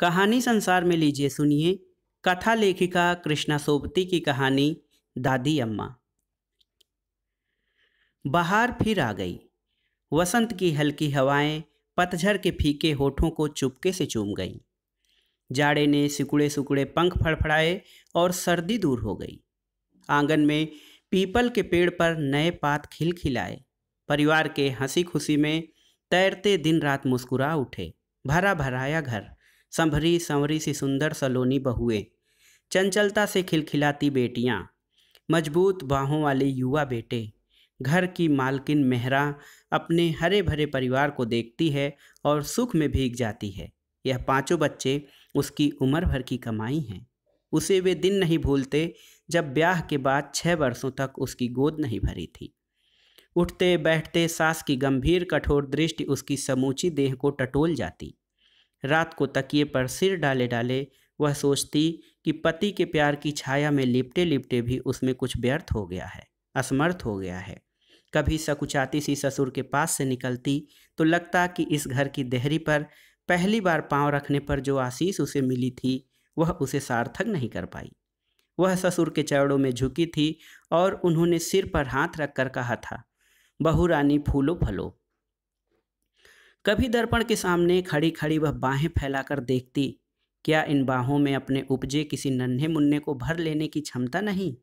कहानी संसार में लीजिए सुनिए कथा लेखिका कृष्णा सोबती की कहानी दादी अम्मा बाहर फिर आ गई वसंत की हल्की हवाएं पतझर के फीके होठों को चुपके से चूम गईं जाड़े ने सिकुड़े सुकुड़े पंख फड़फड़ाए और सर्दी दूर हो गई आंगन में पीपल के पेड़ पर नए पात खिलखिलाए परिवार के हंसी खुशी में तैरते दिन रात मुस्कुरा उठे भरा भराया घर संभरी संवरी सी सुंदर सलोनी बहुए चंचलता से खिलखिलाती बेटियाँ मजबूत बाहों वाले युवा बेटे घर की मालकिन मेहरा अपने हरे भरे परिवार को देखती है और सुख में भीग जाती है यह पांचों बच्चे उसकी उम्र भर की कमाई हैं उसे वे दिन नहीं भूलते जब ब्याह के बाद छः वर्षों तक उसकी गोद नहीं भरी थी उठते बैठते सास की गंभीर कठोर दृष्टि उसकी समूची देह को टटोल जाती रात को तकिए पर सिर डाले डाले वह सोचती कि पति के प्यार की छाया में लिपटे लिपटे भी उसमें कुछ व्यर्थ हो गया है असमर्थ हो गया है कभी सकुचाती सी ससुर के पास से निकलती तो लगता कि इस घर की देहरी पर पहली बार पांव रखने पर जो आशीष उसे मिली थी वह उसे सार्थक नहीं कर पाई वह ससुर के चरणों में झुकी थी और उन्होंने सिर पर हाथ रखकर कहा था बहुरानी फूलो फलो कभी दर्पण के सामने खड़ी खड़ी वह बाहें फैलाकर देखती क्या इन बाहों में अपने उपजे किसी नन्हे मुन्ने को भर लेने की क्षमता नहीं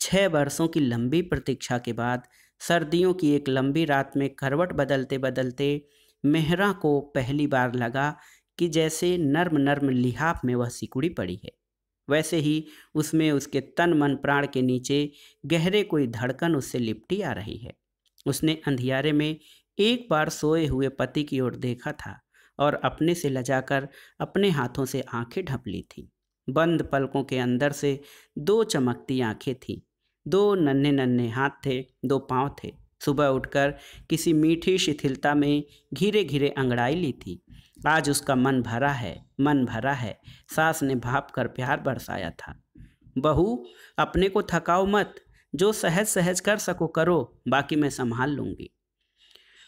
छह वर्षों की लंबी प्रतीक्षा के बाद सर्दियों की एक लंबी रात में करवट बदलते बदलते मेहरा को पहली बार लगा कि जैसे नर्म नर्म लिहाफ में वह सिकुड़ी पड़ी है वैसे ही उसमें उसके तन मन प्राण के नीचे गहरे कोई धड़कन उससे लिपटी आ रही है उसने अंधियारे में एक बार सोए हुए पति की ओर देखा था और अपने से लजाकर अपने हाथों से आंखें ढप ली थी बंद पलकों के अंदर से दो चमकती आंखें थीं दो नन्हे नन्हे हाथ थे दो पाँव थे सुबह उठकर किसी मीठी शिथिलता में घिरे घिरे अंगड़ाई ली थी आज उसका मन भरा है मन भरा है सास ने भाप कर प्यार बरसाया था बहू अपने को थकाओ मत जो सहज सहज कर सको करो बाकी मैं संभाल लूँगी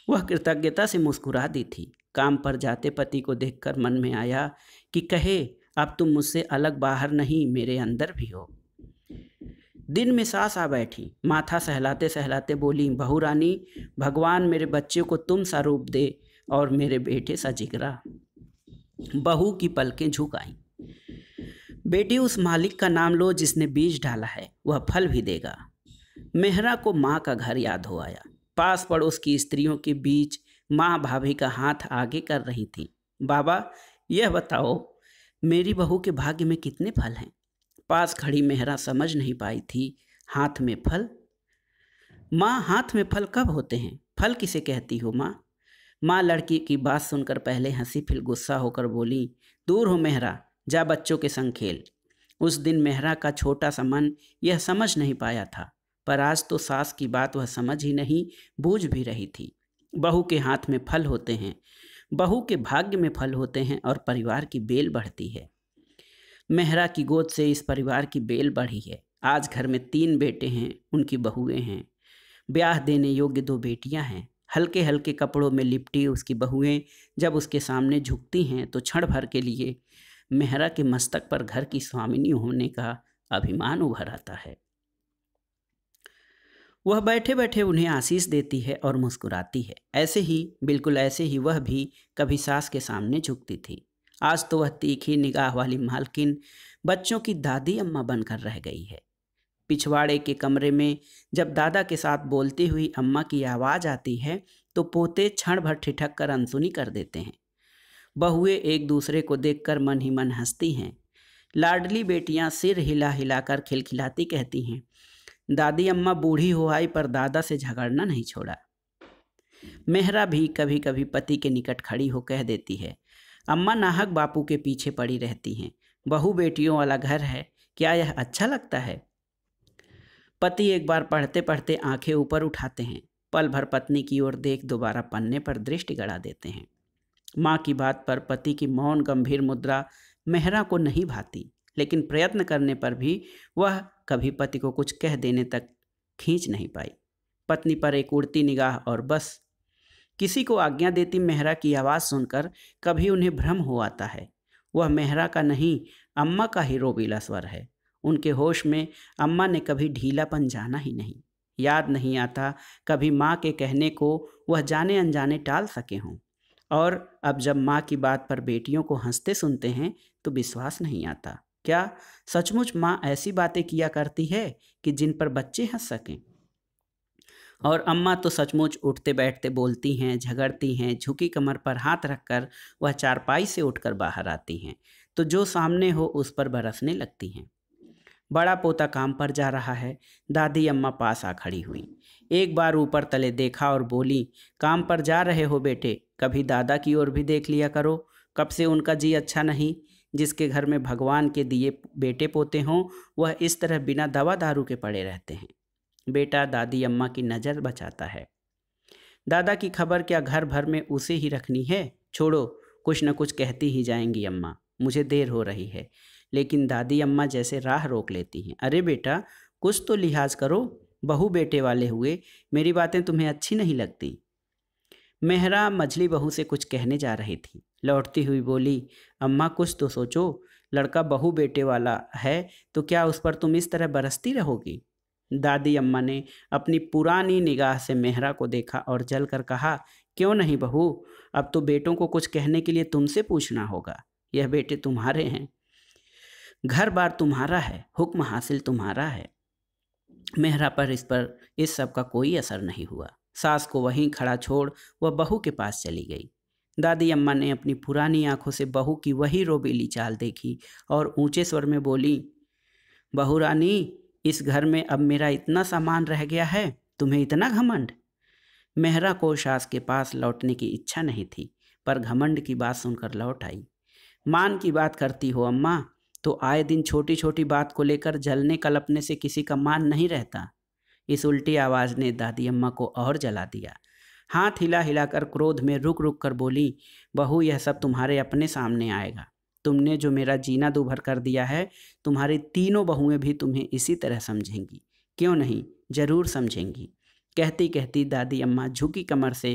वह कृतज्ञता से मुस्कुरा दी थी काम पर जाते पति को देखकर मन में आया कि कहे अब तुम मुझसे अलग बाहर नहीं मेरे अंदर भी हो दिन में सास आ बैठी माथा सहलाते सहलाते बोली बहू रानी भगवान मेरे बच्चे को तुम सा रूप दे और मेरे बेटे सा जिगरा बहू की पलकें झुक आई बेटी उस मालिक का नाम लो जिसने बीज डाला है वह फल भी देगा मेहरा को माँ का घर याद हो आया पास पड़ोस की स्त्रियों के बीच माँ भाभी का हाथ आगे कर रही थी बाबा यह बताओ मेरी बहू के भाग्य में कितने फल हैं पास खड़ी मेहरा समझ नहीं पाई थी हाथ में फल माँ हाथ में फल कब होते हैं फल किसे कहती हो माँ माँ लड़की की बात सुनकर पहले हंसी फिर गुस्सा होकर बोली दूर हो मेहरा जा बच्चों के संग खेल उस दिन मेहरा का छोटा सा मन यह समझ नहीं पाया था पर आज तो सास की बात वह समझ ही नहीं बूझ भी रही थी बहू के हाथ में फल होते हैं बहू के भाग्य में फल होते हैं और परिवार की बेल बढ़ती है मेहरा की गोद से इस परिवार की बेल बढ़ी है आज घर में तीन बेटे हैं उनकी बहुएं हैं ब्याह देने योग्य दो बेटियां हैं हल्के हल्के कपड़ों में लिपटी उसकी बहुएं जब उसके सामने झुकती हैं तो क्षण भर के लिए मेहरा के मस्तक पर घर की स्वामिनी होने का अभिमान उभर आता है वह बैठे बैठे उन्हें आशीष देती है और मुस्कुराती है ऐसे ही बिल्कुल ऐसे ही वह भी कभी सास के सामने झुकती थी आज तो वह तीखी निगाह वाली मालकिन बच्चों की दादी अम्मा बनकर रह गई है पिछवाड़े के कमरे में जब दादा के साथ बोलती हुई अम्मा की आवाज़ आती है तो पोते क्षण भर ठिठक कर अनसुनी कर देते हैं बहुए एक दूसरे को देखकर मन ही मन हंसती हैं लाडली बेटियां सिर हिला हिला कर खिलखिलाती कहती हैं दादी अम्मा बूढ़ी हो आई पर दादा से झगड़ना नहीं छोड़ा मेहरा भी कभी कभी पति के निकट खड़ी हो कह देती है अम्मा नाहक बापू के पीछे पड़ी रहती हैं बहु बेटियों वाला घर है क्या यह अच्छा लगता है पति एक बार पढ़ते पढ़ते आंखें ऊपर उठाते हैं पल भर पत्नी की ओर देख दोबारा पन्ने पर दृष्टि गड़ा देते हैं माँ की बात पर पति की मौन गंभीर मुद्रा मेहरा को नहीं भाती लेकिन प्रयत्न करने पर भी वह कभी पति को कुछ कह देने तक खींच नहीं पाई पत्नी पर एक उड़ती निगाह और बस किसी को आज्ञा देती मेहरा की आवाज़ सुनकर कभी उन्हें भ्रम हो आता है वह मेहरा का नहीं अम्मा का ही रोबीला स्वर है उनके होश में अम्मा ने कभी ढीलापन जाना ही नहीं याद नहीं आता कभी माँ के कहने को वह जाने अनजाने टाल सके हों और अब जब माँ की बात पर बेटियों को हंसते सुनते हैं तो विश्वास नहीं आता क्या सचमुच माँ ऐसी बातें किया करती है कि जिन पर बच्चे हंस सकें और अम्मा तो सचमुच उठते बैठते बोलती हैं झगड़ती हैं झुकी कमर पर हाथ रखकर वह चारपाई से उठकर बाहर आती हैं तो जो सामने हो उस पर बरसने लगती हैं बड़ा पोता काम पर जा रहा है दादी अम्मा पास आ खड़ी हुई एक बार ऊपर तले देखा और बोली काम पर जा रहे हो बेटे कभी दादा की ओर भी देख लिया करो कब से उनका जी अच्छा नहीं जिसके घर में भगवान के दिए बेटे पोते हों वह इस तरह बिना दवा दारू के पड़े रहते हैं बेटा दादी अम्मा की नज़र बचाता है दादा की खबर क्या घर भर में उसे ही रखनी है छोड़ो कुछ न कुछ कहती ही जाएंगी अम्मा मुझे देर हो रही है लेकिन दादी अम्मा जैसे राह रोक लेती हैं अरे बेटा कुछ तो लिहाज करो बहू बेटे वाले हुए मेरी बातें तुम्हें अच्छी नहीं लगती मेहरा मझली बहू से कुछ कहने जा रही थी लौटती हुई बोली अम्मा कुछ तो सोचो लड़का बहू बेटे वाला है तो क्या उस पर तुम इस तरह बरसती रहोगी दादी अम्मा ने अपनी पुरानी निगाह से मेहरा को देखा और जल कर कहा क्यों नहीं बहू अब तो बेटों को कुछ कहने के लिए तुमसे पूछना होगा यह बेटे तुम्हारे हैं घर बार तुम्हारा है हुक्म हासिल तुम्हारा है मेहरा पर इस पर इस सब का कोई असर नहीं हुआ सास को वहीं खड़ा छोड़ वह बहू के पास चली गई दादी अम्मा ने अपनी पुरानी आंखों से बहू की वही रोबीली चाल देखी और ऊंचे स्वर में बोली बहू रानी इस घर में अब मेरा इतना सामान रह गया है तुम्हें इतना घमंड मेहरा को शास के पास लौटने की इच्छा नहीं थी पर घमंड की बात सुनकर लौट आई मान की बात करती हो अम्मा तो आए दिन छोटी छोटी बात को लेकर जलने कलपने से किसी का मान नहीं रहता इस उल्टी आवाज़ ने दादी अम्मा को और जला दिया हाथ हिला हिलाकर क्रोध में रुक रुक कर बोली बहू यह सब तुम्हारे अपने सामने आएगा तुमने जो मेरा जीना दुभर कर दिया है तुम्हारी तीनों बहुएं भी तुम्हें इसी तरह समझेंगी क्यों नहीं जरूर समझेंगी कहती कहती दादी अम्मा झुकी कमर से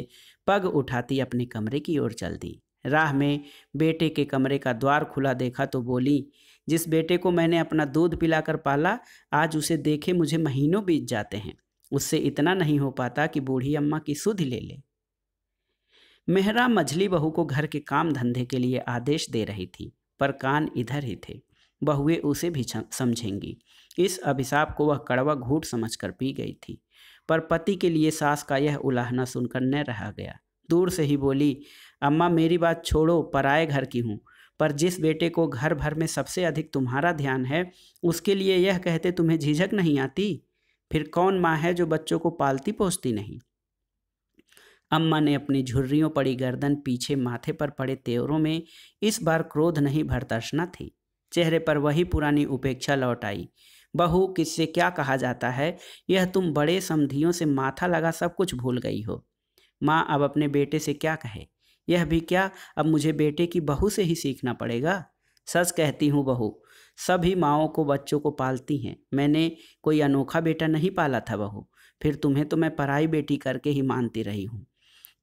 पग उठाती अपने कमरे की ओर चल दी राह में बेटे के कमरे का द्वार खुला देखा तो बोली जिस बेटे को मैंने अपना दूध पिलाकर पाला आज उसे देखे मुझे महीनों बीत जाते हैं उससे इतना नहीं हो पाता कि बूढ़ी अम्मा की सुध ले ले मेहरा मझली बहू को घर के काम धंधे के लिए आदेश दे रही थी पर कान इधर ही थे बहुए उसे भी समझेंगी इस अभिशाप को वह कड़वा घूट समझकर पी गई थी पर पति के लिए सास का यह उलाहना सुनकर न रहा गया दूर से ही बोली अम्मा मेरी बात छोड़ो पराए घर की हूँ पर जिस बेटे को घर भर में सबसे अधिक तुम्हारा ध्यान है उसके लिए यह कहते तुम्हें झिझक नहीं आती फिर कौन माँ है जो बच्चों को पालती पोसती नहीं अम्मा ने अपनी झुर्रियों पड़ी गर्दन पीछे माथे पर पड़े तेवरों में इस बार क्रोध नहीं भरतर्षना थी चेहरे पर वही पुरानी उपेक्षा लौट आई बहू किससे क्या कहा जाता है यह तुम बड़े समधियों से माथा लगा सब कुछ भूल गई हो माँ अब अपने बेटे से क्या कहे यह भी क्या अब मुझे बेटे की बहू से ही सीखना पड़ेगा सच कहती हूँ बहू सभी माओ को बच्चों को पालती हैं मैंने कोई अनोखा बेटा नहीं पाला था बहू फिर तुम्हें तो मैं पराई बेटी करके ही मानती रही हूँ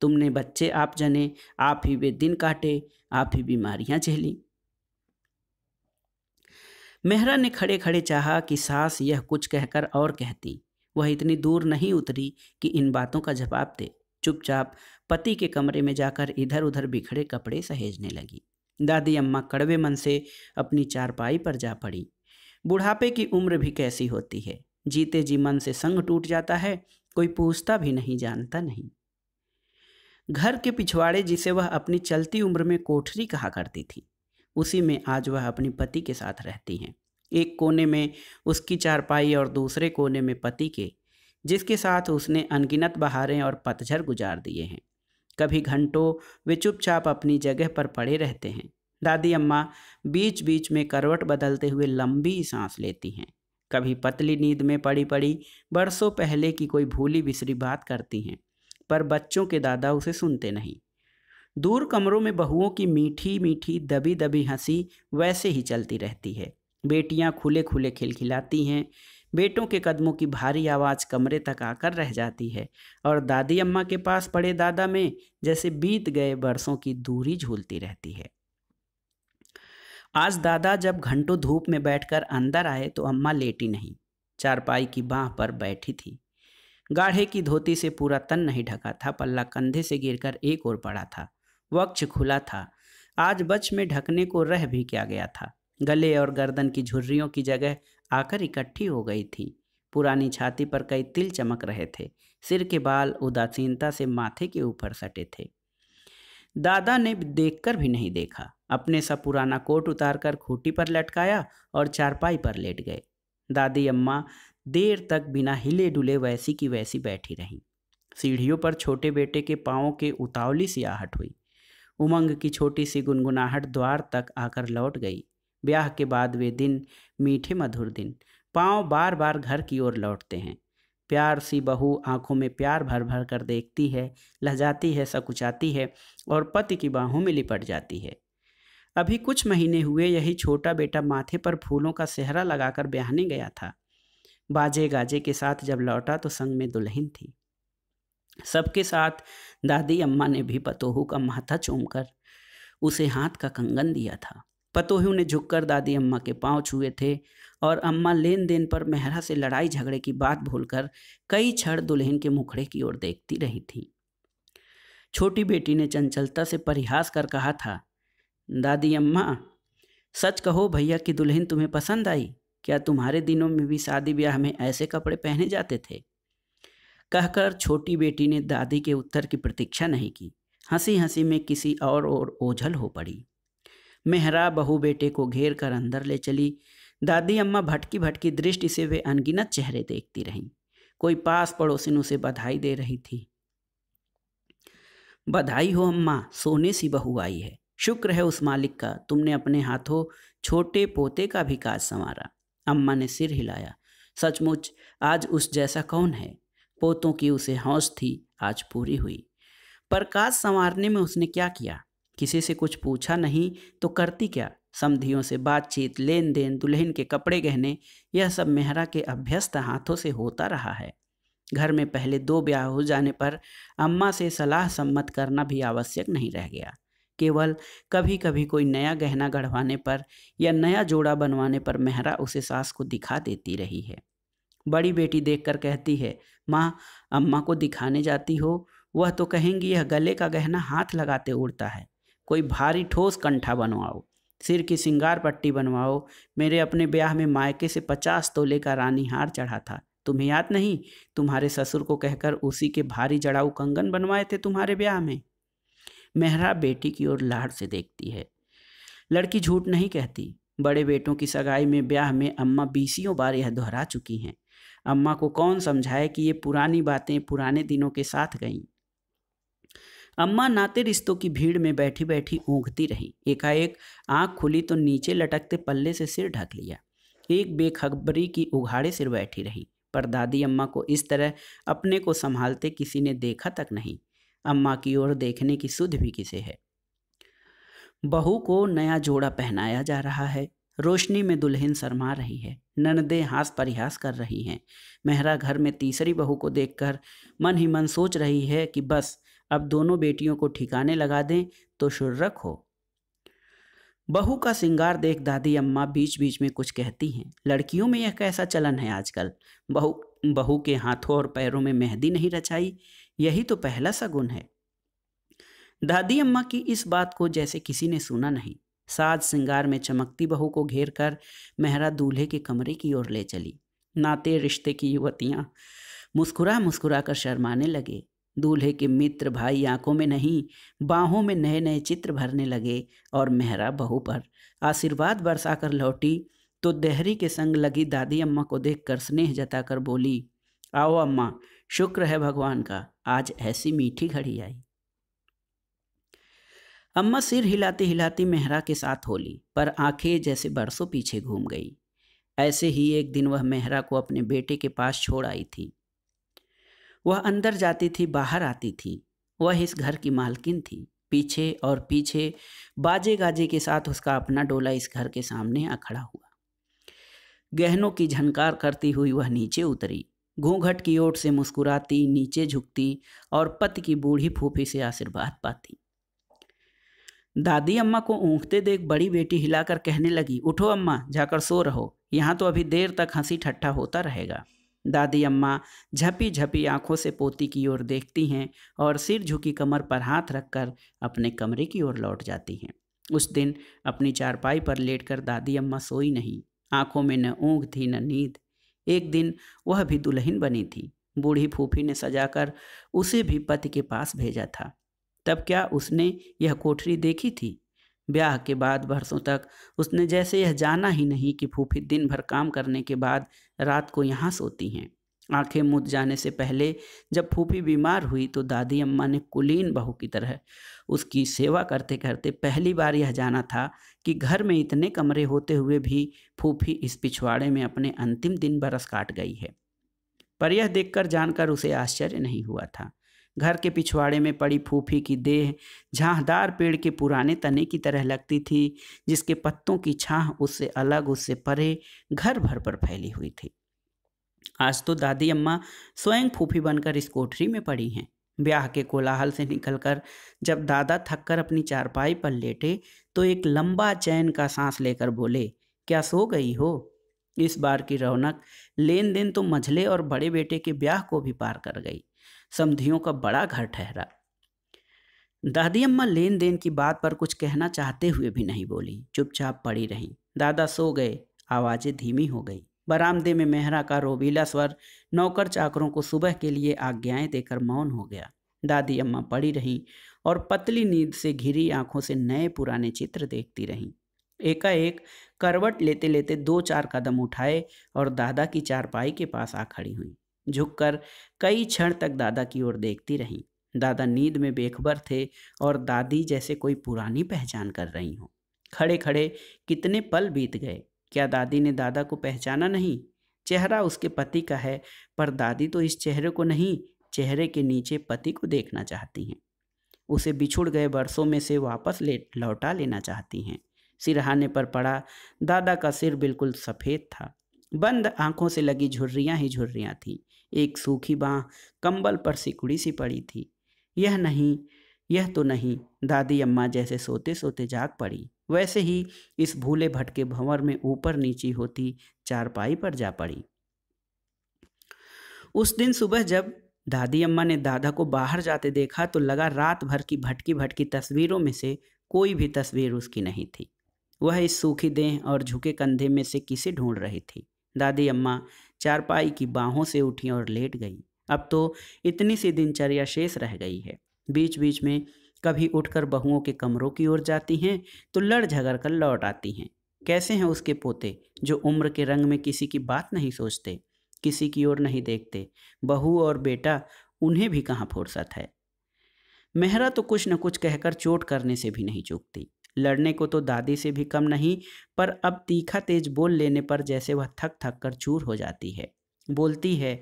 तुमने बच्चे आप जने आप ही वे दिन काटे आप ही बीमारियाँ झेली मेहरा ने खड़े खड़े चाहा कि सास यह कुछ कहकर और कहती वह इतनी दूर नहीं उतरी कि इन बातों का जवाब दे चुपचाप पति के कमरे में जाकर इधर उधर बिखरे कपड़े सहेजने लगी दादी अम्मा कड़वे मन से अपनी चारपाई पर जा पड़ी बुढ़ापे की उम्र भी कैसी होती है जीते जी मन से संग टूट जाता है कोई पूछता भी नहीं जानता नहीं घर के पिछवाड़े जिसे वह अपनी चलती उम्र में कोठरी कहा करती थी उसी में आज वह अपने पति के साथ रहती हैं एक कोने में उसकी चारपाई और दूसरे कोने में पति के जिसके साथ उसने अनगिनत बहारें और पतझर गुजार दिए हैं कभी घंटों वे चुपचाप अपनी जगह पर पड़े रहते हैं दादी अम्मा बीच बीच में करवट बदलते हुए लंबी सांस लेती हैं कभी पतली नींद में पड़ी पड़ी बरसों पहले की कोई भूली बिसरी बात करती हैं पर बच्चों के दादा उसे सुनते नहीं दूर कमरों में बहुओं की मीठी मीठी दबी दबी हंसी वैसे ही चलती रहती है बेटियां खुले खुले खिलखिलाती हैं बेटों के कदमों की भारी आवाज़ कमरे तक आकर रह जाती है और दादी अम्मा के पास पड़े दादा में जैसे बीत गए बरसों की दूरी झूलती रहती है आज दादा जब घंटों धूप में बैठकर अंदर आए तो अम्मा लेटी नहीं चारपाई की बाह पर बैठी थी गाढ़े की धोती से पूरा तन नहीं ढका था पल्ला कंधे से गिरकर एक ओर पड़ा था वक्ष खुला था आज बच में ढकने को रह भी किया गया था गले और गर्दन की झुर्रियों की जगह आकर इकट्ठी हो गई थी पुरानी छाती पर कई तिल चमक रहे थे सिर के बाल उदासीनता से माथे के ऊपर सटे थे दादा ने देखकर भी नहीं देखा अपने सा पुराना कोट उतारकर खूटी पर लटकाया और चारपाई पर लेट गए दादी अम्मा देर तक बिना हिले डुले वैसी की वैसी बैठी रहीं सीढ़ियों पर छोटे बेटे के पाँव के उतावली सी आहट हुई उमंग की छोटी सी गुनगुनाहट द्वार तक आकर लौट गई ब्याह के बाद वे दिन मीठे मधुर दिन पाँव बार बार घर की ओर लौटते हैं प्यार सी बहू आंखों में प्यार भर भर कर देखती है लहजाती है सकुचाती है और पति की बाहों में लिपट जाती है अभी कुछ महीने हुए यही छोटा बेटा माथे पर फूलों का सेहरा लगाकर ब्याहने गया था बाजे गाजे के साथ जब लौटा तो संग में दुल्हन थी सबके साथ दादी अम्मा ने भी पतोहू का माथा चूमकर उसे हाथ का कंगन दिया था पतोहू ने झुककर दादी अम्मा के पांव छुए थे और अम्मा लेन देन पर मेहरा से लड़ाई झगड़े की बात भूलकर कई क्षण दुल्हन के मुखड़े की ओर देखती रही थी छोटी बेटी ने चंचलता से परिहास कर कहा था दादी अम्मा सच कहो भैया कि दुल्हन तुम्हें पसंद आई क्या तुम्हारे दिनों में भी शादी ब्याह में ऐसे कपड़े पहने जाते थे कहकर छोटी बेटी ने दादी के उत्तर की प्रतीक्षा नहीं की हंसी हंसी में किसी और ओर ओझल हो पड़ी मेहरा बहू बेटे को घेर कर अंदर ले चली दादी अम्मा भटकी भटकी दृष्टि से वे अनगिनत चेहरे देखती रहीं कोई पास पड़ोसिन उसे बधाई दे रही थी बधाई हो अम्मा सोने सी बहू आई है शुक्र है उस मालिक का तुमने अपने हाथों छोटे पोते का भी काज संवारा अम्मा ने सिर हिलाया सचमुच आज उस जैसा कौन है पोतों की उसे हौस थी आज पूरी हुई पर काज संवारने में उसने क्या किया किसी से कुछ पूछा नहीं तो करती क्या समधियों से बातचीत लेन देन दुल्हन के कपड़े गहने यह सब मेहरा के अभ्यस्त हाथों से होता रहा है घर में पहले दो ब्याह हो जाने पर अम्मा से सलाह सम्मत करना भी आवश्यक नहीं रह गया केवल कभी कभी कोई नया गहना गढ़वाने पर या नया जोड़ा बनवाने पर मेहरा उसे सास को दिखा देती रही है बड़ी बेटी देखकर कहती है माँ अम्मा को दिखाने जाती हो वह तो कहेंगी यह गले का गहना हाथ लगाते उड़ता है कोई भारी ठोस कंठा बनवाओ सिर की सिंगार पट्टी बनवाओ मेरे अपने ब्याह में मायके से पचास तोले का रानी हार चढ़ा था तुम्हें याद नहीं तुम्हारे ससुर को कहकर उसी के भारी जड़ाऊ कंगन बनवाए थे तुम्हारे ब्याह में मेहरा बेटी की ओर लाड़ से देखती है लड़की झूठ नहीं कहती बड़े बेटों की सगाई में ब्याह में अम्मा बीसियों बार यह दोहरा चुकी हैं अम्मा को कौन समझाए कि ये पुरानी बातें पुराने दिनों के साथ गईं अम्मा नाते रिश्तों की भीड़ में बैठी बैठी ऊँघती रही एकाएक आँख खुली तो नीचे लटकते पल्ले से सिर ढक लिया एक बेखबरी की उघाड़े सिर बैठी रही पर दादी अम्मा को इस तरह अपने को संभालते किसी ने देखा तक नहीं अम्मा की ओर देखने की सुध भी किसे है बहू को नया जोड़ा पहनाया जा रहा है रोशनी में दुल्हन शर्मा रही है ननदे हास परिहास कर रही हैं मेहरा घर में तीसरी बहू को देखकर मन ही मन सोच रही है कि बस अब दोनों बेटियों को ठिकाने लगा दें तो शुर्रक हो बहू का सिंगार देख दादी अम्मा बीच बीच में कुछ कहती हैं लड़कियों में यह कैसा चलन है आजकल बहू बहू के हाथों और पैरों में मेहंदी नहीं रचाई यही तो पहला सा गुण है दादी अम्मा की इस बात को जैसे किसी ने सुना नहीं साज सिंगार में चमकती बहू को घेर कर मेहरा दूल्हे के कमरे की ओर ले चली नाते रिश्ते की युवतियाँ मुस्कुरा मुस्कुरा कर शर्माने लगे दूल्हे के मित्र भाई आंखों में नहीं बाहों में नए नए चित्र भरने लगे और मेहरा बहू पर आशीर्वाद बरसाकर लौटी तो देहरी के संग लगी दादी अम्मा को देख कर स्नेह जताकर बोली आओ अम्मा शुक्र है भगवान का आज ऐसी मीठी घड़ी आई अम्मा सिर हिलाती हिलाती मेहरा के साथ होली पर आंखें जैसे बरसों पीछे घूम गई ऐसे ही एक दिन वह मेहरा को अपने बेटे के पास छोड़ आई थी वह अंदर जाती थी बाहर आती थी वह इस घर की मालकिन थी पीछे और पीछे बाजे गाजे के साथ उसका अपना डोला इस घर के सामने अखड़ा हुआ गहनों की झनकार करती हुई वह नीचे उतरी घूंघट की ओट से मुस्कुराती नीचे झुकती और पति की बूढ़ी फूफी से आशीर्वाद पाती दादी अम्मा को ऊँघते देख बड़ी बेटी हिलाकर कहने लगी उठो अम्मा जाकर सो रहो यहाँ तो अभी देर तक हंसी ठट्ठा होता रहेगा दादी अम्मा झपी झपी आंखों से पोती की ओर देखती हैं और सिर झुकी कमर पर हाथ रखकर अपने कमरे की ओर लौट जाती हैं उस दिन अपनी चारपाई पर लेटकर दादी अम्मा सोई नहीं आंखों में न ऊँघ थी न नींद एक दिन वह भी दुल्हन बनी थी बूढ़ी फूफी ने सजाकर उसे भी पति के पास भेजा था तब क्या उसने यह कोठरी देखी थी ब्याह के बाद बरसों तक उसने जैसे यह जाना ही नहीं कि फूफी दिन भर काम करने के बाद रात को यहाँ सोती हैं आंखें मुद जाने से पहले जब फूफी बीमार हुई तो दादी अम्मा ने कुलीन बहू की तरह उसकी सेवा करते करते पहली बार यह जाना था कि घर में इतने कमरे होते हुए भी फूफी इस पिछवाड़े में अपने अंतिम दिन बरस काट गई है पर यह देखकर जानकर उसे आश्चर्य नहीं हुआ था घर के पिछवाड़े में पड़ी फूफी की देह झाँहदार पेड़ के पुराने तने की तरह लगती थी जिसके पत्तों की छाह उससे अलग उससे परे घर भर पर फैली हुई थी आज तो दादी अम्मा स्वयं फूफी बनकर इस कोठरी में पड़ी हैं ब्याह के कोलाहल से निकलकर जब दादा थककर अपनी चारपाई पर लेटे तो एक लंबा चैन का सांस लेकर बोले क्या सो गई हो इस बार की रौनक लेन देन तो मझले और बड़े बेटे के ब्याह को भी पार कर गई समधियों का बड़ा घर ठहरा दादी अम्मा लेन देन की बात पर कुछ कहना चाहते हुए भी नहीं बोली चुपचाप पड़ी रहीं दादा सो गए आवाज़ें धीमी हो गई बरामदे में मेहरा का रोबीला स्वर नौकर चाकरों को सुबह के लिए आज्ञाएं देकर मौन हो गया दादी अम्मा पड़ी रहीं और पतली नींद से घिरी आंखों से नए पुराने चित्र देखती रहीं एकाएक करवट लेते लेते दो चार कदम उठाए और दादा की चारपाई के पास आ खड़ी हुई झुककर कई क्षण तक दादा की ओर देखती रहीं दादा नींद में बेखबर थे और दादी जैसे कोई पुरानी पहचान कर रही हों खड़े खड़े कितने पल बीत गए क्या दादी ने दादा को पहचाना नहीं चेहरा उसके पति का है पर दादी तो इस चेहरे को नहीं चेहरे के नीचे पति को देखना चाहती हैं उसे बिछुड़ गए बरसों में से वापस ले लौटा लेना चाहती हैं सिरहाने पर पड़ा दादा का सिर बिल्कुल सफ़ेद था बंद आंखों से लगी झुर्रियाँ ही झुर्रियाँ थीं एक सूखी बाँ कंबल पर सिकुड़ी सी पड़ी थी यह नहीं यह तो नहीं दादी अम्मा जैसे सोते सोते जाग पड़ी वैसे ही इस भूले भटके भंवर में ऊपर नीचे होती चारपाई पर जा पड़ी उस दिन सुबह जब दादी अम्मा ने दादा को बाहर जाते देखा तो लगा रात भर की भटकी भटकी तस्वीरों में से कोई भी तस्वीर उसकी नहीं थी वह इस सूखी देह और झुके कंधे में से किसे ढूंढ रही थी दादी अम्मा चारपाई की बाहों से उठी और लेट गई अब तो इतनी सी दिनचर्या शेष रह गई है बीच बीच में कभी उठकर बहुओं के कमरों की ओर जाती हैं तो लड़ झगड़ कर लौट आती हैं कैसे हैं उसके पोते जो उम्र के रंग में किसी की बात नहीं सोचते किसी की ओर नहीं देखते बहू और बेटा उन्हें भी कहाँ फुर्सत है मेहरा तो कुछ न कुछ कहकर चोट करने से भी नहीं चूकती लड़ने को तो दादी से भी कम नहीं पर अब तीखा तेज बोल लेने पर जैसे वह थक थक कर चूर हो जाती है बोलती है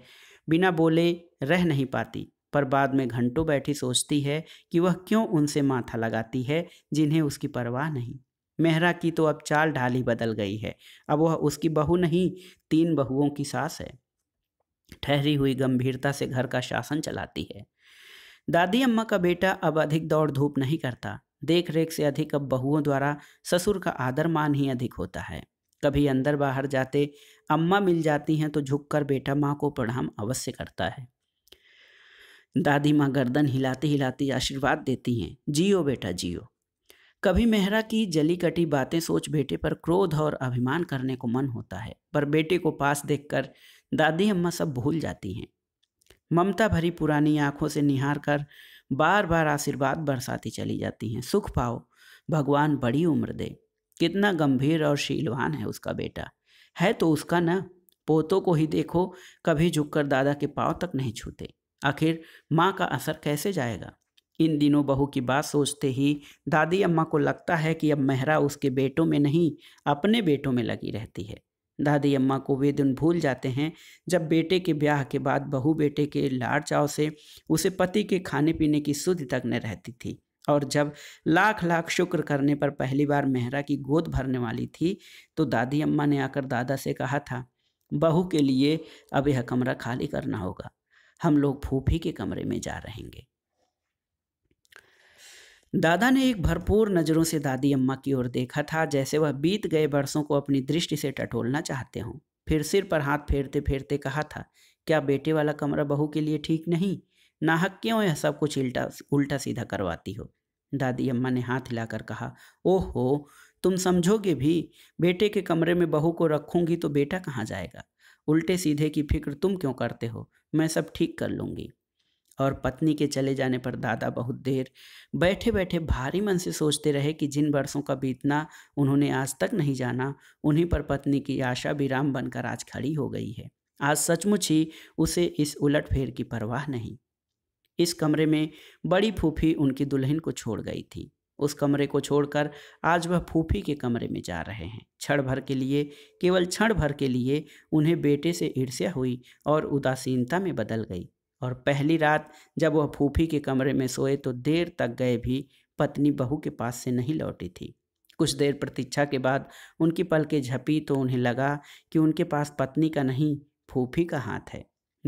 बिना बोले रह नहीं पाती पर बाद में घंटों बैठी सोचती है कि वह क्यों उनसे माथा लगाती है जिन्हें उसकी परवाह नहीं मेहरा की तो अब चाल ढाली बदल गई है अब वह उसकी बहू नहीं तीन बहुओं की सास है ठहरी हुई गंभीरता से घर का शासन चलाती है दादी अम्मा का बेटा अब अधिक दौड़ धूप नहीं करता देख रेख से अधिक अब बहुओं द्वारा ससुर का आदर मान ही अधिक होता है कभी अंदर बाहर जाते अम्मा मिल जाती हैं तो झुककर बेटा माँ को प्रणाम अवश्य करता है दादी माँ गर्दन हिलाते हिलाते आशीर्वाद देती हैं जियो बेटा जियो कभी मेहरा की जली कटी बातें सोच बेटे पर क्रोध और अभिमान करने को मन होता है पर बेटे को पास देखकर दादी अम्मा सब भूल जाती हैं ममता भरी पुरानी आंखों से निहार कर बार बार आशीर्वाद बरसाती चली जाती हैं सुख पाओ भगवान बड़ी उम्र दे कितना गंभीर और शीलवान है उसका बेटा है तो उसका ना पोतों को ही देखो कभी झुककर दादा के पाँव तक नहीं छूते आखिर माँ का असर कैसे जाएगा इन दिनों बहू की बात सोचते ही दादी अम्मा को लगता है कि अब मेहरा उसके बेटों में नहीं अपने बेटों में लगी रहती है दादी अम्मा को वे दिन भूल जाते हैं जब बेटे के ब्याह के बाद बहू बेटे के लाड़ चाव से उसे पति के खाने पीने की सुध तक न रहती थी और जब लाख लाख शुक्र करने पर पहली बार मेहरा की गोद भरने वाली थी तो दादी अम्मा ने आकर दादा से कहा था बहू के लिए अब यह कमरा खाली करना होगा हम लोग फूफी के कमरे में जा रहेंगे दादा ने एक भरपूर नज़रों से दादी अम्मा की ओर देखा था जैसे वह बीत गए बरसों को अपनी दृष्टि से टटोलना चाहते हों फिर सिर पर हाथ फेरते फेरते कहा था क्या बेटे वाला कमरा बहू के लिए ठीक नहीं नाहक क्यों यह सब कुछ उल्टा उल्टा सीधा करवाती हो दादी अम्मा ने हाथ हिलाकर कहा ओहो तुम समझोगे भी बेटे के कमरे में बहू को रखूंगी तो बेटा कहाँ जाएगा उल्टे सीधे की फिक्र तुम क्यों करते हो मैं सब ठीक कर लूँगी और पत्नी के चले जाने पर दादा बहुत देर बैठे बैठे भारी मन से सोचते रहे कि जिन वर्षों का बीतना उन्होंने आज तक नहीं जाना उन्हीं पर पत्नी की आशा विराम बनकर आज खड़ी हो गई है आज सचमुच ही उसे इस उलट फेर की परवाह नहीं इस कमरे में बड़ी फूफी उनकी दुल्हन को छोड़ गई थी उस कमरे को छोड़कर आज वह फूफी के कमरे में जा रहे हैं क्षण भर के लिए केवल क्षण भर के लिए उन्हें बेटे से ईर्ष्या हुई और उदासीनता में बदल गई और पहली रात जब वह फूफी के कमरे में सोए तो देर तक गए भी पत्नी बहू के पास से नहीं लौटी थी कुछ देर प्रतीक्षा के बाद उनकी पलकें झपी तो उन्हें लगा कि उनके पास पत्नी का नहीं फूफी का हाथ है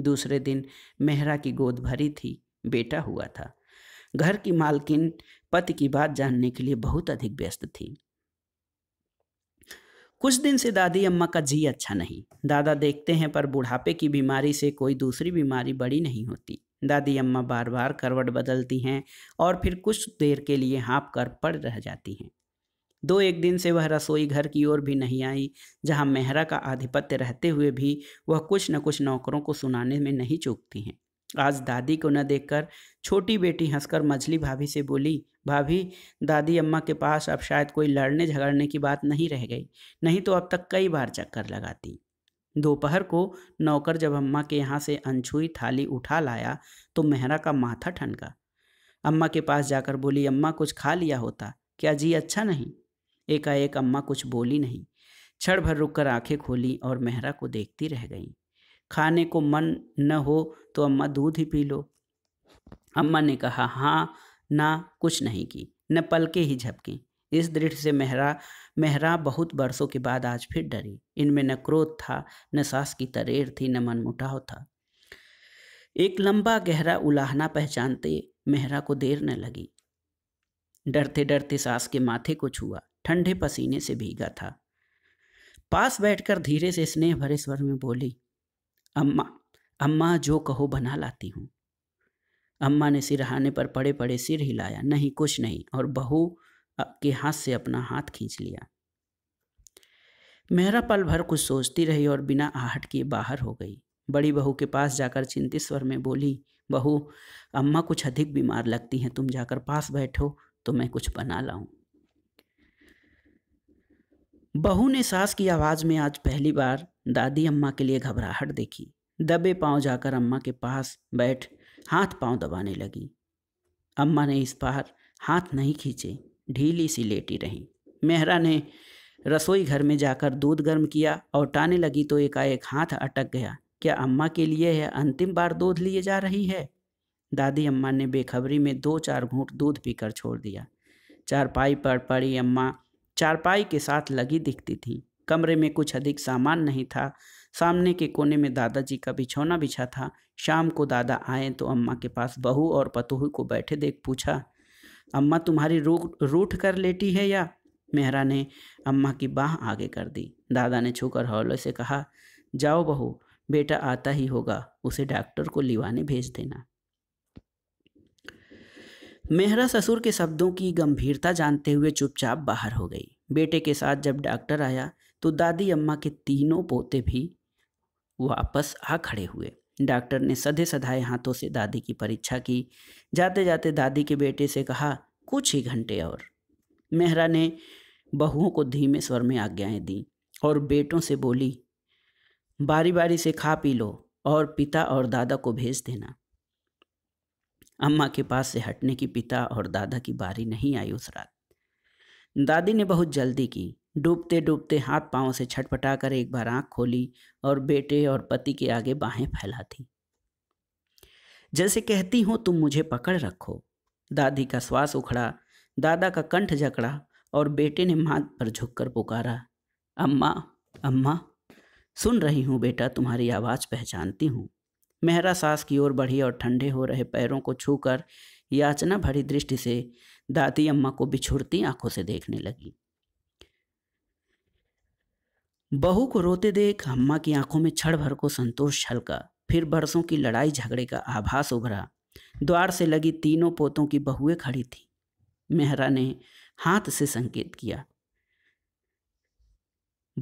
दूसरे दिन मेहरा की गोद भरी थी बेटा हुआ था घर की मालकिन पति की बात जानने के लिए बहुत अधिक व्यस्त थी कुछ दिन से दादी अम्मा का जी अच्छा नहीं दादा देखते हैं पर बुढ़ापे की बीमारी से कोई दूसरी बीमारी बड़ी नहीं होती दादी अम्मा बार बार करवट बदलती हैं और फिर कुछ देर के लिए हाँप कर पड़ रह जाती हैं दो एक दिन से वह रसोई घर की ओर भी नहीं आई जहाँ मेहरा का आधिपत्य रहते हुए भी वह कुछ न कुछ नौकरों को सुनाने में नहीं चूकती हैं आज दादी को न देखकर छोटी बेटी हंसकर मझली भाभी से बोली भाभी दादी अम्मा के पास अब शायद कोई लड़ने झगड़ने की बात नहीं रह गई नहीं तो अब तक कई बार चक्कर लगाती दोपहर को नौकर जब अम्मा के यहाँ से अनछुई थाली उठा लाया तो मेहरा का माथा ठनका अम्मा के पास जाकर बोली अम्मा कुछ खा लिया होता क्या जी अच्छा नहीं एकाएक अम्मा कुछ बोली नहीं क्षण भर रुक कर आंखें खोली और मेहरा को देखती रह गईं खाने को मन न हो तो अम्मा दूध ही पी लो अम्मा ने कहा हाँ ना कुछ नहीं की न पलके ही झपकी इस दृढ़ से मेहरा मेहरा बहुत बरसों के बाद आज फिर डरी इनमें न क्रोध था न सास की तरेर थी न मनमुटाव था एक लंबा गहरा उलाहना पहचानते मेहरा को देर न लगी डरते डरते सास के माथे को छुआ ठंडे पसीने से भीगा था पास बैठकर धीरे से स्नेह भरे स्वर में बोली अम्मा अम्मा जो कहो बना लाती हूँ अम्मा ने सिरहाने पर पड़े पड़े सिर हिलाया नहीं कुछ नहीं और बहू के हाथ से अपना हाथ खींच लिया मेहरा पल भर कुछ सोचती रही और बिना आहट किए बाहर हो गई बड़ी बहू के पास जाकर चिंतित स्वर में बोली बहू अम्मा कुछ अधिक बीमार लगती हैं तुम जाकर पास बैठो तो मैं कुछ बना लाऊं बहू ने सास की आवाज़ में आज पहली बार दादी अम्मा के लिए घबराहट देखी दबे पांव जाकर अम्मा के पास बैठ हाथ पांव दबाने लगी अम्मा ने इस बार हाथ नहीं खींचे ढीली सी लेटी रहीं मेहरा ने रसोई घर में जाकर दूध गर्म किया और टाने लगी तो एकाएक हाथ अटक गया क्या अम्मा के लिए यह अंतिम बार दूध लिए जा रही है दादी अम्मा ने बेखबरी में दो चार घूंट दूध पीकर छोड़ दिया चारपाई पर पड़ी अम्मा चारपाई के साथ लगी दिखती थी कमरे में कुछ अधिक सामान नहीं था सामने के कोने में दादाजी का बिछौना बिछा था शाम को दादा आए तो अम्मा के पास बहू और पतोह को बैठे देख पूछा अम्मा तुम्हारी रू रूठ कर लेटी है या मेहरा ने अम्मा की बाह आगे कर दी दादा ने छूकर हौले से कहा जाओ बहू बेटा आता ही होगा उसे डॉक्टर को लिवाने भेज देना मेहरा ससुर के शब्दों की गंभीरता जानते हुए चुपचाप बाहर हो गई बेटे के साथ जब डॉक्टर आया तो दादी अम्मा के तीनों पोते भी वापस आ खड़े हुए डॉक्टर ने सधे सधाए हाथों से दादी की परीक्षा की जाते जाते दादी के बेटे से कहा कुछ ही घंटे और मेहरा ने बहुओं को धीमे स्वर में आज्ञाएं दी और बेटों से बोली बारी बारी से खा पी लो और पिता और दादा को भेज देना अम्मा के पास से हटने की पिता और दादा की बारी नहीं आई उस रात दादी ने बहुत जल्दी की डूबते डूबते हाथ पाँव से छटपटा कर एक बार आंख खोली और बेटे और पति के आगे बाहें फैला थी जैसे कहती हो तुम मुझे पकड़ रखो दादी का श्वास उखड़ा दादा का कंठ जकड़ा और बेटे ने माथ पर झुककर पुकारा अम्मा अम्मा सुन रही हूँ बेटा तुम्हारी आवाज़ पहचानती हूँ मेहरा सास की ओर बढ़ी और ठंडे हो रहे पैरों को छूकर याचना भरी दृष्टि से दादी अम्मा को बिछुड़ती आंखों से देखने लगी बहू को रोते देख अम्मा की आंखों में छड़ भर को संतोष छलका फिर बरसों की लड़ाई झगड़े का आभास उभरा द्वार से लगी तीनों पोतों की बहुएं खड़ी थी मेहरा ने हाथ से संकेत किया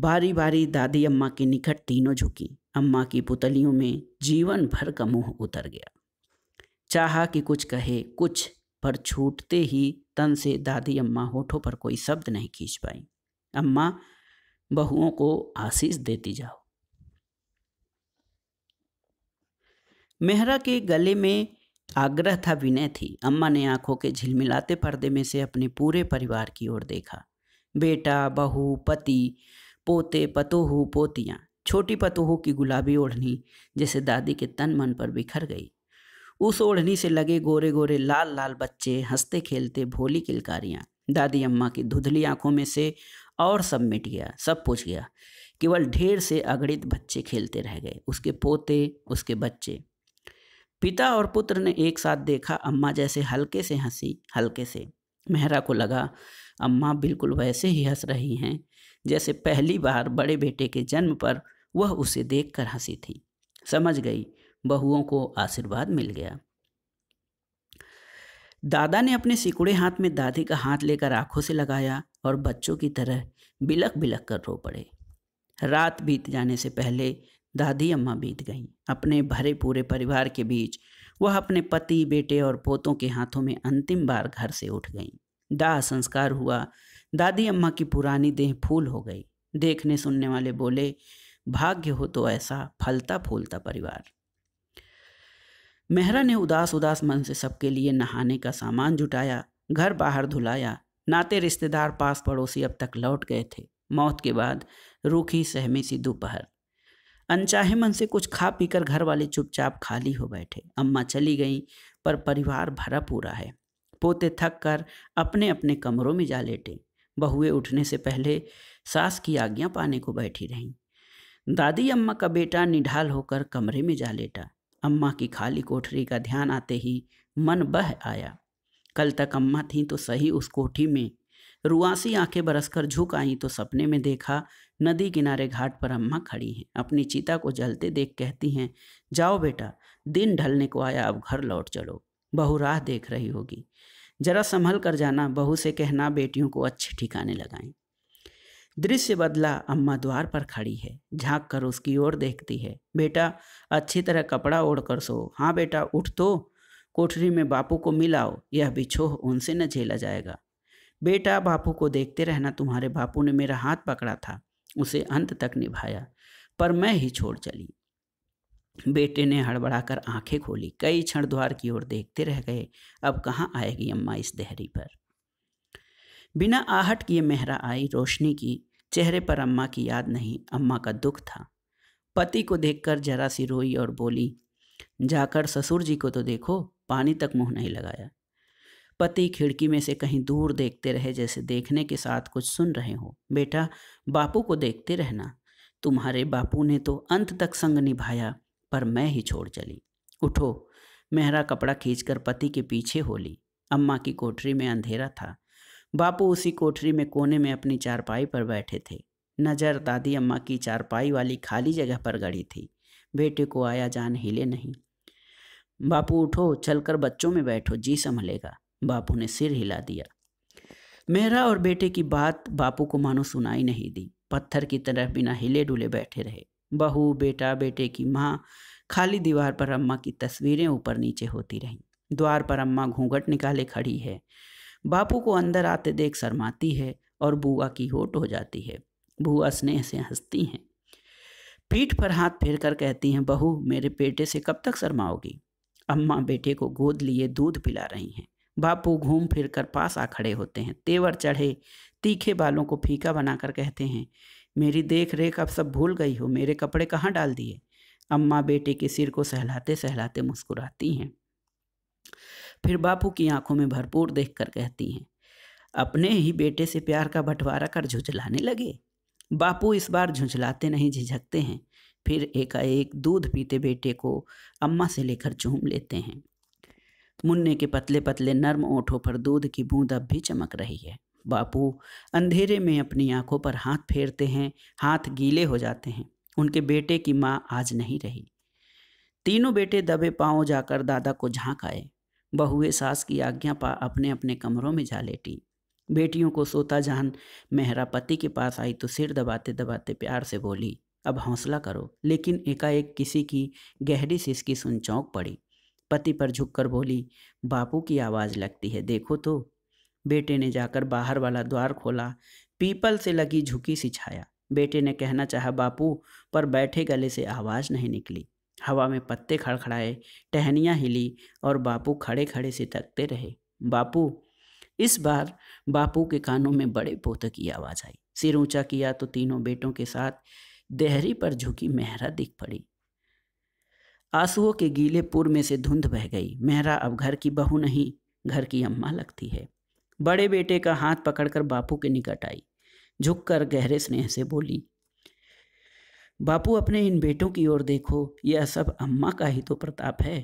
बारी बारी दादी अम्मा के निकट तीनों झुकी अम्मा की पुतलियों में जीवन भर का मुंह उतर गया चाहा कि कुछ कहे कुछ पर छूटते ही तन से दादी अम्मा होठों पर कोई शब्द नहीं खींच पाई अम्मा बहुओं को आशीष देती जाओ मेहरा के गले में आग्रह था विनय थी अम्मा ने आंखों के झिलमिलाते पर्दे में से अपने पूरे परिवार की ओर देखा बेटा बहू पति पोते पतोहू पोतियाँ छोटी पतोहों की गुलाबी ओढ़नी जैसे दादी के तन मन पर बिखर गई उस ओढ़नी से लगे गोरे गोरे लाल लाल बच्चे हंसते खेलते भोली किलकारियाँ दादी अम्मा की धुधली आंखों में से और सब मिट गया सब पूछ गया केवल ढेर से अगणित बच्चे खेलते रह गए उसके पोते उसके बच्चे पिता और पुत्र ने एक साथ देखा अम्मा जैसे हल्के से हंसी हल्के से मेहरा को लगा अम्मा बिल्कुल वैसे ही हंस रही हैं जैसे पहली बार बड़े बेटे के जन्म पर वह उसे देखकर हंसी थी समझ गई बहुओं को आशीर्वाद मिल गया दादा ने अपने सिकुड़े हाथ में दादी का हाथ लेकर आंखों से लगाया और बच्चों की तरह बिलख बिलख कर रो पड़े रात बीत जाने से पहले दादी अम्मा बीत गईं अपने भरे पूरे परिवार के बीच वह अपने पति बेटे और पोतों के हाथों में अंतिम बार घर से उठ गईं दाह संस्कार हुआ दादी अम्मा की पुरानी देह फूल हो गई देखने सुनने वाले बोले भाग्य हो तो ऐसा फलता फूलता परिवार मेहरा ने उदास उदास मन से सबके लिए नहाने का सामान जुटाया घर बाहर धुलाया नाते रिश्तेदार पास पड़ोसी अब तक लौट गए थे मौत के बाद रूखी सहमी सी दोपहर अनचाहे मन से कुछ खा पीकर घर वाले चुपचाप खाली हो बैठे अम्मा चली गईं पर परिवार भरा पूरा है पोते थक कर अपने अपने कमरों में जा लेटे बहुएं उठने से पहले सास की आज्ञा पाने को बैठी रहीं दादी अम्मा का बेटा निढाल होकर कमरे में जा लेटा अम्मा की खाली कोठरी का ध्यान आते ही मन बह आया कल तक अम्मा थी तो सही उस कोठी में रुआसी आंखें बरसकर झुक आई तो सपने में देखा नदी किनारे घाट पर अम्मा खड़ी हैं अपनी चीता को जलते देख कहती हैं जाओ बेटा दिन ढलने को आया अब घर लौट चलो बहू राह देख रही होगी जरा संभल कर जाना बहू से कहना बेटियों को अच्छे ठिकाने लगाएं दृश्य बदला अम्मा द्वार पर खड़ी है झांक कर उसकी ओर देखती है बेटा अच्छी तरह कपड़ा ओढ़ कर सो हाँ बेटा उठ तो कोठरी में बापू को मिलाओ यह बिछोह उनसे न झेला जाएगा बेटा बापू को देखते रहना तुम्हारे बापू ने मेरा हाथ पकड़ा था उसे अंत तक निभाया पर मैं ही छोड़ चली बेटे ने हड़बड़ाकर आंखें खोली कई क्षण द्वार की ओर देखते रह गए अब कहाँ आएगी अम्मा इस देहरी पर बिना आहट किए मेहरा आई रोशनी की चेहरे पर अम्मा की याद नहीं अम्मा का दुख था पति को देखकर जरा सी रोई और बोली जाकर ससुर जी को तो देखो पानी तक मुंह नहीं लगाया पति खिड़की में से कहीं दूर देखते रहे जैसे देखने के साथ कुछ सुन रहे हो बेटा बापू को देखते रहना तुम्हारे बापू ने तो अंत तक संग निभाया पर मैं ही छोड़ चली उठो मेहरा कपड़ा खींचकर पति के पीछे होली अम्मा की कोठरी में अंधेरा था बापू उसी कोठरी में कोने में अपनी चारपाई पर बैठे थे नज़र दादी अम्मा की चारपाई वाली खाली जगह पर गड़ी थी बेटे को आया जान हिले नहीं बापू उठो चलकर बच्चों में बैठो जी संभलेगा बापू ने सिर हिला दिया मेहरा और बेटे की बात बापू को मानो सुनाई नहीं दी पत्थर की तरह बिना हिले डुले बैठे रहे बहू बेटा बेटे की माँ खाली दीवार पर अम्मा की तस्वीरें ऊपर नीचे होती रहीं द्वार पर अम्मा घूंघट निकाले खड़ी है बापू को अंदर आते देख शर्माती है और बुआ की होट हो जाती है बुआ स्नेह से हंसती हैं पीठ पर हाथ फेर कर कहती हैं बहू मेरे बेटे से कब तक शर्माओगी अम्मा बेटे को गोद लिए दूध पिला रही हैं बापू घूम फिर कर पास आ खड़े होते हैं तेवर चढ़े तीखे बालों को फीका बनाकर कहते हैं मेरी देख रेख अब सब भूल गई हो मेरे कपड़े कहाँ डाल दिए अम्मा बेटे के सिर को सहलाते सहलाते मुस्कुराती हैं फिर बापू की आंखों में भरपूर देख कर कहती हैं अपने ही बेटे से प्यार का बंटवारा कर झुझलाने लगे बापू इस बार झुंझलाते नहीं झिझकते हैं फिर एकाएक दूध पीते बेटे को अम्मा से लेकर चूम लेते हैं मुन्ने के पतले पतले नर्म ओठों पर दूध की बूंद अब भी चमक रही है बापू अंधेरे में अपनी आंखों पर हाथ फेरते हैं हाथ गीले हो जाते हैं उनके बेटे की माँ आज नहीं रही तीनों बेटे दबे पांव जाकर दादा को झांक आए बहुए सास की आज्ञा पा अपने अपने कमरों में जा लेटी बेटियों को सोता जान मेहरा पति के पास आई तो सिर दबाते दबाते प्यार से बोली अब हौसला करो लेकिन एकाएक किसी की गहरी इसकी सुन चौंक पड़ी पति पर झुककर बोली बापू की आवाज़ लगती है देखो तो बेटे ने जाकर बाहर वाला द्वार खोला पीपल से लगी झुकी सी छाया बेटे ने कहना चाहा बापू पर बैठे गले से आवाज़ नहीं निकली हवा में पत्ते खड़खड़ाए टहनियाँ हिली और बापू खड़े खड़े से तकते रहे बापू इस बार बापू के कानों में बड़े पोते की आवाज़ आई सिर ऊंचा किया तो तीनों बेटों के साथ देहरी पर झुकी मेहरा दिख पड़ी आंसुओं के गीले पुर में से धुंध बह गई मेहरा अब घर की बहू नहीं घर की अम्मा लगती है बड़े बेटे का हाथ पकड़कर बापू के निकट आई झुककर गहरे स्नेह से बोली बापू अपने इन बेटों की ओर देखो यह सब अम्मा का ही तो प्रताप है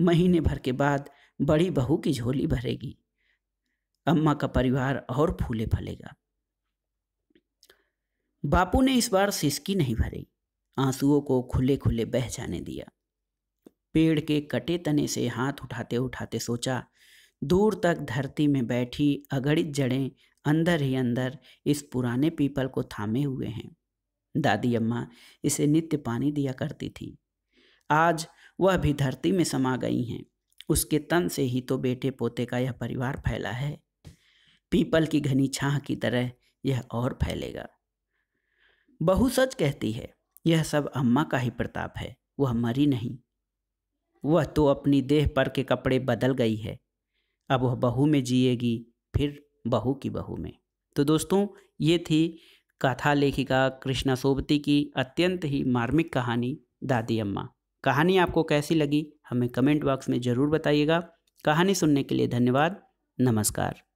महीने भर के बाद बड़ी बहू की झोली भरेगी अम्मा का परिवार और फूले फलेगा बापू ने इस बार सिसकी नहीं भरी आंसुओं को खुले खुले बह जाने दिया पेड़ के कटे तने से हाथ उठाते उठाते सोचा दूर तक धरती में बैठी अगड़ित जड़ें अंदर ही अंदर इस पुराने पीपल को थामे हुए हैं दादी अम्मा इसे नित्य पानी दिया करती थी आज वह भी धरती में समा गई हैं उसके तन से ही तो बेटे पोते का यह परिवार फैला है पीपल की घनी छाह की तरह यह और फैलेगा बहु सच कहती है यह सब अम्मा का ही प्रताप है वह मरी नहीं वह तो अपनी देह पर के कपड़े बदल गई है अब वह बहू में जिएगी फिर बहू की बहू में तो दोस्तों ये थी कथा लेखिका कृष्णा सोबती की अत्यंत ही मार्मिक कहानी दादी अम्मा कहानी आपको कैसी लगी हमें कमेंट बॉक्स में ज़रूर बताइएगा कहानी सुनने के लिए धन्यवाद नमस्कार